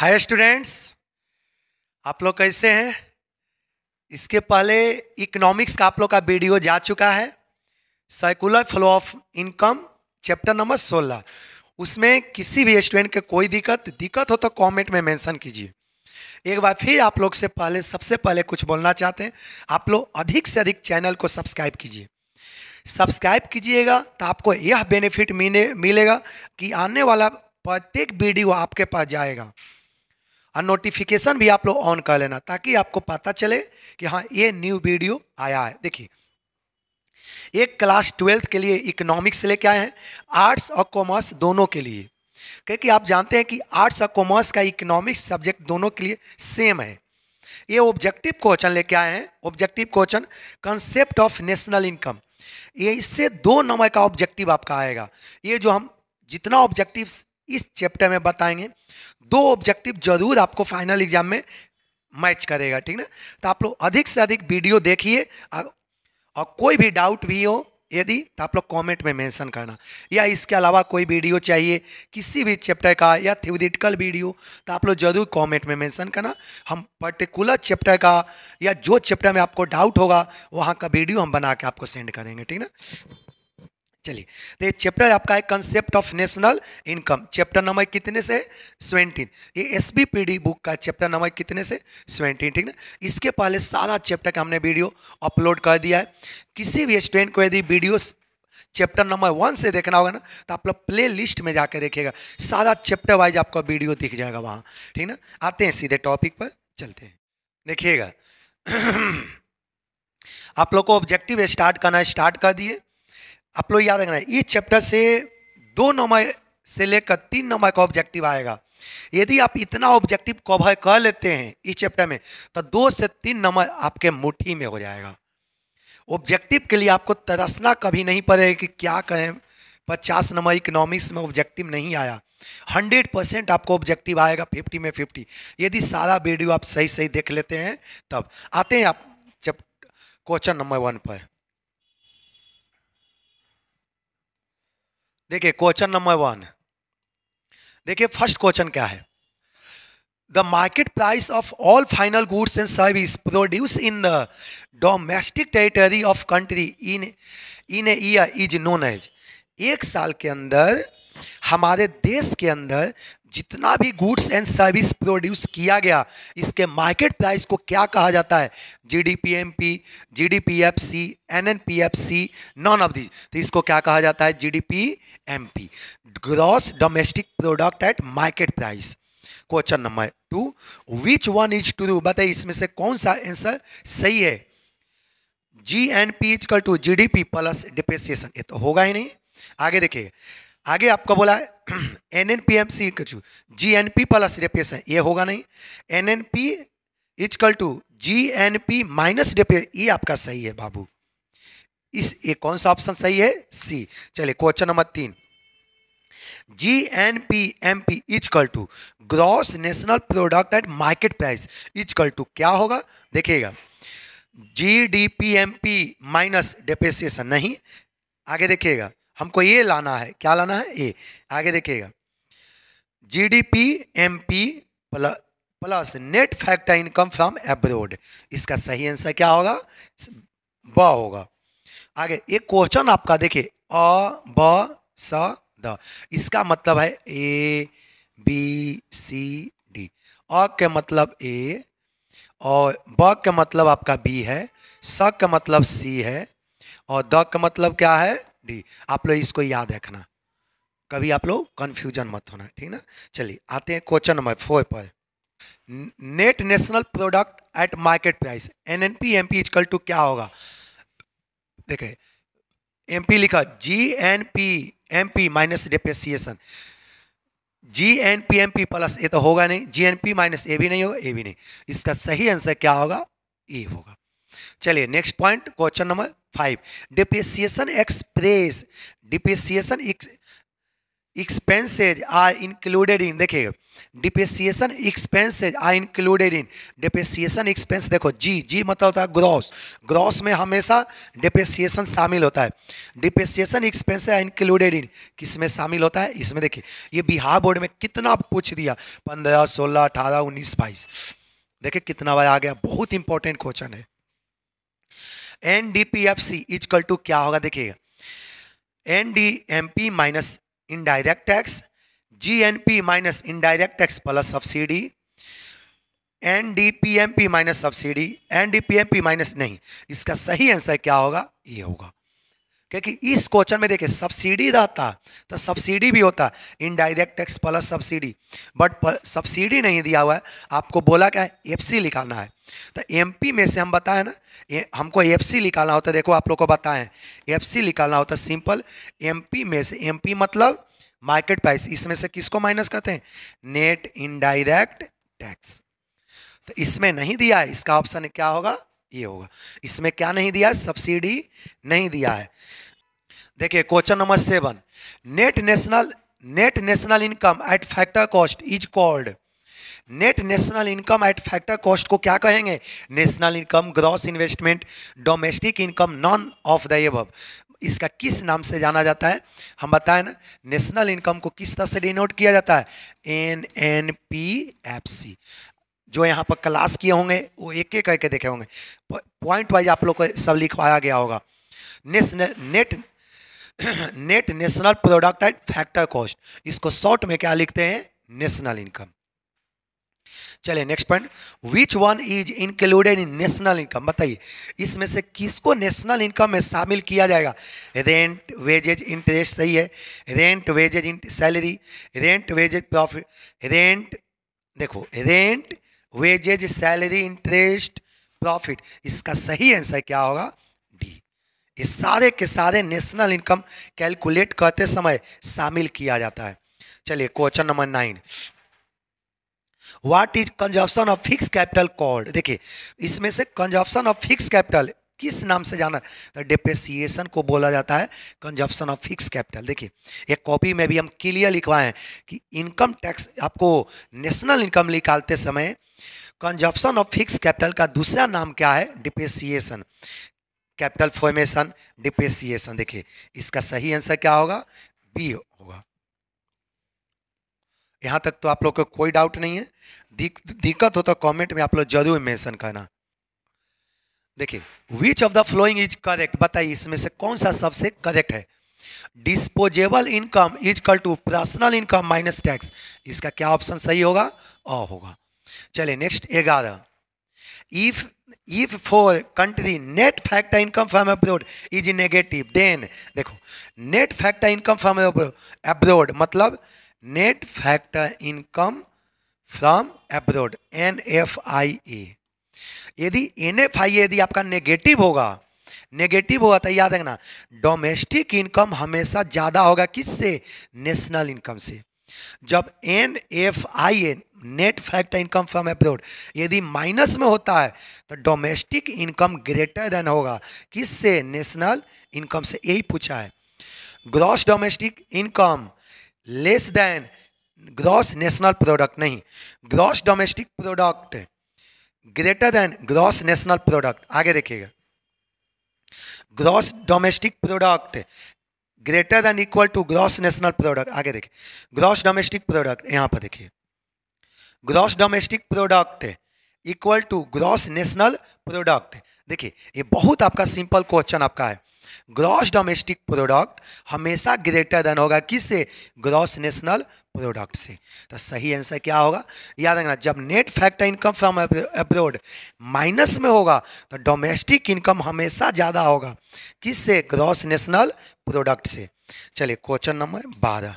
hi students आप लोग कैसे हैं इसके पहले इकोनॉमिक्स का आप लोग का वीडियो जा चुका है circular flow of income chapter number सोलह उसमें किसी भी स्टूडेंट के कोई दिक्कत दिक्कत हो तो कमेंट में मेंशन कीजिए एक बार फिर आप लोग से पहले सबसे पहले कुछ बोलना चाहते हैं आप लोग अधिक से अधिक चैनल को सब्सक्राइब कीजिए सब्सक्राइब कीजिएगा तो आपको यह बेनिफिट मिले मिलेगा कि आने वाला प्रत्येक वीडियो आपके पास जाएगा और नोटिफिकेशन भी आप लोग ऑन कर लेना ताकि आपको पता चले कि हाँ ये न्यू वीडियो आया है देखिए एक क्लास ट्वेल्थ के लिए इकोनॉमिक्स लेके आए हैं आर्ट्स और कॉमर्स दोनों के लिए क्योंकि आप जानते हैं कि आर्ट्स और कॉमर्स का इकोनॉमिक्स सब्जेक्ट दोनों के लिए सेम है ये ऑब्जेक्टिव क्वेश्चन लेके आए हैं objective question concept of national income ये इससे दो नंबर का ऑब्जेक्टिव आपका आएगा ये जो हम जितना ऑब्जेक्टिव इस चैप्टर में बताएंगे दो ऑब्जेक्टिव जरूर आपको फाइनल एग्जाम में मैच करेगा ठीक ना तो आप लोग अधिक से अधिक वीडियो देखिए और, कोई भी डाउट भी हो यदि तो आप लोग कमेंट में मेंशन करना या इसके अलावा कोई वीडियो चाहिए किसी भी चैप्टर का या थ्योरिटिकल वीडियो तो आप लोग जरूर कमेंट में मेंशन करना हम पर्टिकुलर चैप्टर का या जो चैप्टर में आपको डाउट होगा वहाँ का वीडियो हम बना के आपको सेंड करेंगे ठीक ना चलिए तो ये चैप्टर आपका है concept of national income chapter number कितने से सेवेंटीन ये एस बुक का चैप्टर नंबर कितने से सेवेंटीन ठीक ना इसके पहले सारा चैप्टर का हमने वीडियो अपलोड कर दिया है किसी भी स्टूडेंट को यदि वीडियो चैप्टर नंबर वन से देखना होगा ना तो आप लोग प्ले लिस्ट में जाकर देखिएगा सारा चैप्टर वाइज आपका वीडियो दिख जाएगा वहाँ ठीक ना आते हैं सीधे टॉपिक पर चलते हैं देखिएगा आप लोग को ऑब्जेक्टिव स्टार्ट करना स्टार्ट कर दिए आप लोग याद रखना है इस चैप्टर से दो नंबर से लेकर तीन नंबर का ऑब्जेक्टिव आएगा यदि आप इतना ऑब्जेक्टिव कवर कर लेते हैं इस चैप्टर में तो दो से तीन नंबर आपके मुट्ठी में हो जाएगा ऑब्जेक्टिव के लिए आपको तरसना कभी नहीं पड़ेगा कि क्या कहें पचास नंबर इकोनॉमिक्स में ऑब्जेक्टिव नहीं आया हंड्रेड परसेंट आपको ऑब्जेक्टिव आएगा फिफ्टी में फिफ्टी यदि सारा वीडियो आप सही सही देख लेते हैं तब आते हैं आप क्वेश्चन नंबर वन पर देखिए क्वेश्चन नंबर वन देखिए फर्स्ट क्वेश्चन क्या है the market price of all final goods and service produce in the domestic territory of country in in a year is known as एक साल के अंदर हमारे देश के अंदर जितना भी गुड्स एंड सर्विस प्रोड्यूस किया गया इसके मार्केट प्राइस को क्या कहा जाता है G D P M P G D P F C N N P F C none of these तो इसको क्या कहा जाता है G D P M P gross domestic product at market price question number two which one is true बताइए इसमें से कौन सा आंसर सही है G N P is equal to G D P plus depreciation ये तो होगा ही नहीं आगे देखिए आगे आपको बोला है N N P M C G N P plus depreciation ये होगा नहीं N N P is equal to G N P minus रेपे ये आपका सही है बाबू इस ये कौन सा ऑप्शन सही है सी चलिए क्वेश्चन नंबर तीन G N P M P is equal to gross national product at market price is equal to क्या होगा देखिएगा G D P M P minus depreciation नहीं आगे देखिएगा हमको ये लाना है क्या लाना है ए आगे देखिएगा GDP MP plus net factor income from abroad इसका सही आंसर क्या होगा ब होगा आगे एक क्वेश्चन आपका देखिए अ ब स द इसका मतलब है ए बी सी डी अ के मतलब ए और ब के मतलब आपका बी है स का मतलब सी है और द का मतलब क्या है डी आप लोग इसको याद रखना कभी आप लोग कन्फ्यूजन मत होना ठीक ना चलिए आते हैं क्वेश्चन नंबर फोर पर net national product at market price N N P M P is equal to क्या होगा देखे एम पी लिखा G N P M P minus depreciation G N P M P plus A तो होगा नहीं G N P minus A भी नहीं होगा ए भी नहीं इसका सही आंसर क्या होगा ए होगा चलिए next point question number five depreciation express depreciation expenses are included in देखिए depreciation expenses are included in depreciation expense देखो जी जी मतलब होता है ग्रॉस ग्रॉस में हमेशा डिप्रिसिएशन शामिल होता है depreciation expenses are included in किस में शामिल होता है इसमें देखिए ये बिहार बोर्ड में कितना पूछ दिया पंद्रह सोलह अठारह उन्नीस बाईस देखिए कितना बार आ गया बहुत इंपॉर्टेंट क्वेश्चन है N D P F C is equal to क्या होगा देखिएगा N D M P minus indirect tax G N P minus indirect tax plus subsidy N D P M P minus subsidy N D P M P minus नहीं इसका सही answer क्या होगा ये होगा क्योंकि इस क्वेश्चन में देखिए सब्सिडी रहता तो सब्सिडी भी होता indirect tax plus subsidy but subsidy नहीं दिया हुआ है आपको बोला क्या है एफ निकालना है तो एम में से हम बताएं ना हमको एफ निकालना होता है देखो आप लोग को बताएं एफ निकालना होता है सिंपल एम में से एम मतलब मार्केट प्राइस इसमें से किसको माइनस करते हैं नेट इनडायरेक्ट टैक्स तो इसमें नहीं दिया है इसका ऑप्शन क्या होगा ये होगा इसमें क्या नहीं दिया है सब्सिडी नहीं दिया है देखिए question number seven net national net national income at factor cost is called net national income at factor cost को क्या कहेंगे national income gross investment domestic income none of the above इसका किस नाम से जाना जाता है हम बताएं ना नेशनल इनकम को किस तरह से डिनोट किया जाता है N N P F C जो यहाँ पर क्लास किए होंगे वो एक एक करके देखे होंगे पॉइंट वाइज आप लोग को सब लिखवाया गया होगा net net national product and factor cost इसको शॉर्ट में क्या लिखते हैं नेशनल इनकम चलिए next point which one is included in national income बताइए इसमें से किसको नेशनल इनकम में शामिल किया जाएगा रेंट वेजेज इंटरेस्ट सही है rent wages salary rent wages profit rent देखो rent wages salary interest profit इसका सही आंसर क्या होगा डी ये सारे के सारे नेशनल इनकम कैलकुलेट करते समय शामिल किया जाता है चलिए question number nine what is consumption of fix capital called देखिए इसमें से कंजप्शन ऑफ फिक्स कैपिटल किस नाम से जाना तो को बोला जाता है कंजप्शन ऑफ फिक्स कैपिटल देखिए एक कॉपी में भी हम क्लियर लिखवाए हैं कि इनकम टैक्स आपको नेशनल इनकम निकालते समय कंजप्शन ऑफ फिक्स कैपिटल का दूसरा नाम क्या है डिप्रेसिएशन कैपिटल फॉर्मेशन डिप्रेसिएशन देखिए इसका सही आंसर क्या होगा बी होगा यहां तक तो आप लोग को कोई डाउट नहीं है दिक्कत हो तो कमेंट में आप लोग जरूर मेंशन करना देखिए which of the following is correct बताइए इसमें से कौन सा सबसे करेक्ट है disposable income is equal to personal income minus tax इसका क्या ऑप्शन सही होगा अ होगा चले नेक्स्ट एगारह if if for country net factor income from abroad is negative then देखो net factor income from abroad मतलब net factor income from abroad N F I A यदि एन एफ आई ए यदि आपका negative होगा negative होगा तो याद रखना डोमेस्टिक इनकम हमेशा ज्यादा होगा किससे नेशनल इनकम से जब N F I N net factor income from abroad यदि माइनस में होता है तो डोमेस्टिक इनकम ग्रेटर देन होगा किससे नेशनल इनकम से यही पूछा है gross domestic income less than gross national product नहीं gross domestic product greater than gross national product आगे देखिएगा gross domestic product greater than equal to gross national product आगे देखिए ग्रॉस डोमेस्टिक प्रोडक्ट यहाँ पर देखिए gross domestic product equal to gross national product देखिए ये बहुत आपका सिंपल क्वेश्चन आपका है ग्रॉस डोमेस्टिक प्रोडक्ट हमेशा ग्रेटर देन होगा किससे ग्रॉस नेशनल प्रोडक्ट से तो सही आंसर क्या होगा याद रखना जब net factor income from abroad minus में होगा तो डोमेस्टिक इनकम हमेशा ज़्यादा होगा किससे ग्रॉस नेशनल प्रोडक्ट से चलिए क्वेश्चन नंबर बारह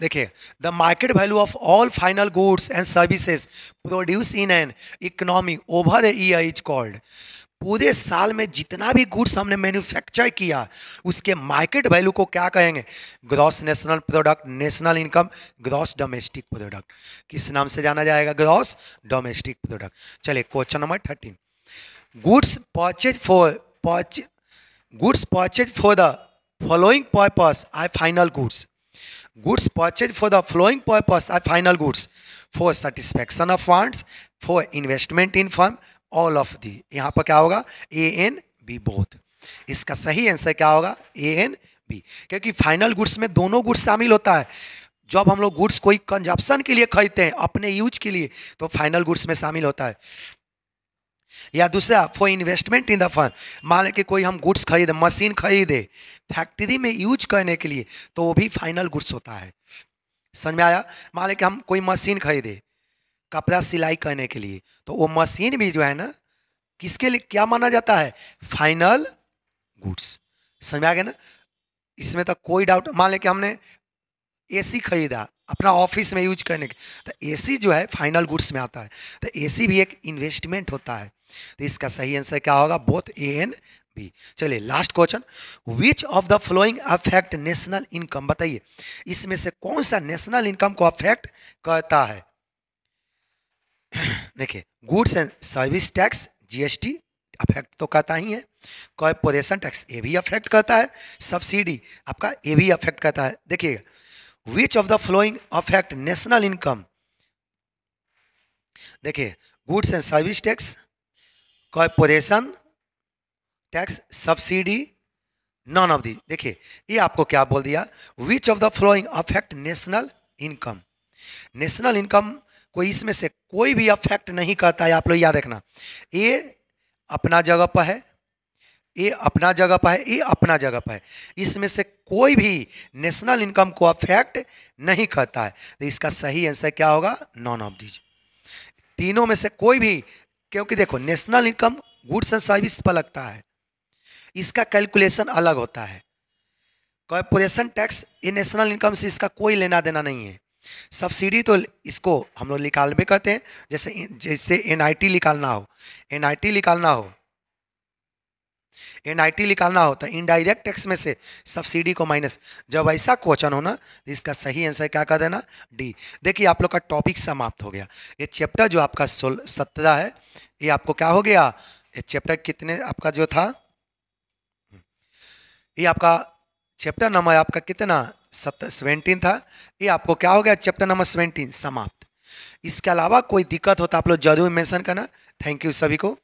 देखिए the market value of all final goods and services produce in an economy over a year is called पूरे साल में जितना भी गुड्स हमने मैन्युफैक्चर किया उसके मार्केट वैल्यू को क्या कहेंगे gross national product national income gross domestic product किस नाम से जाना जाएगा ग्रॉस डोमेस्टिक प्रोडक्ट चलिए question number thirteen goods purchase for purchase goods purchase for the following purpose I final goods goods purchase for the following purpose I final goods for satisfaction of wants for investment in firm all of the यहां पर क्या होगा A and B both इसका सही answer क्या होगा A and B क्योंकि final goods में दोनों गुड्स शामिल होता है जब हम लोग गुड्स कोई कंजप्शन के लिए खरीदते हैं अपने यूज के लिए तो फाइनल गुड्स में शामिल होता है या दूसरा for investment in the fund मान लें कि कोई हम गुड्स खरीदे मशीन खरीदे फैक्ट्री में यूज करने के लिए तो वो भी फाइनल गुड्स होता है समझ में आया मान लें कि हम कोई मशीन खरीदे कपड़ा सिलाई करने के लिए तो वो मशीन भी जो है ना किसके लिए क्या माना जाता है फाइनल गुड्स समझ आ गया ना इसमें तो कोई डाउट मान लें कि हमने एसी खरीदा अपना ऑफिस में यूज करने के तो एसी जो है फाइनल गुड्स में आता है तो एसी भी एक इन्वेस्टमेंट होता है तो इसका सही आंसर क्या होगा बोथ ए एन बी चलिए last question which of the following affect national income बताइए इसमें से कौन सा नेशनल इनकम को अफेक्ट करता है देखिए goods and service tax GST affect तो करता ही है कॉरपोरेशन टैक्स ये भी अफेक्ट करता है सब्सिडी आपका ये भी अफेक्ट करता है देखिएगा which of the following affect national income देखिए goods and service tax corporation tax subsidy none of the देखिए ये आपको क्या बोल दिया which of the following affect national income national income कोई इसमें से कोई भी अफेक्ट नहीं करता है आप लोग याद रखना ये अपना जगह पर है ये अपना जगह पर है ये अपना जगह पर है इसमें से कोई भी नेशनल इनकम को अफेक्ट नहीं करता है तो इसका सही आंसर क्या होगा नॉन ऑफ दीज तीनों में से कोई भी क्योंकि देखो national income goods and service पर लगता है इसका कैलकुलेशन अलग होता है कॉरपोरेशन टैक्स ये नेशनल इनकम से इसका कोई लेना देना नहीं है सब्सिडी तो इसको हम लोग निकालने कहते हैं जैसे जैसे एनआईटी निकालना हो एनआईटी निकालना हो एनआईटी निकालना हो तो इनडायरेक्ट टैक्स में से सब्सिडी को माइनस जब ऐसा क्वेश्चन हो ना इसका सही आंसर क्या कर देना डी देखिए आप लोग का टॉपिक समाप्त हो गया ये चैप्टर जो आपका सोल सत्रह है ये आपको क्या हो गया ये चैप्टर कितने आपका जो था ये आपका चैप्टर नंबर आपका कितना सेवेंटीन था ये आपको क्या हो गया चैप्टर नंबर सेवेंटीन समाप्त इसके अलावा कोई दिक्कत हो तो आप लोग जरूर मेंशन करना थैंक यू सभी को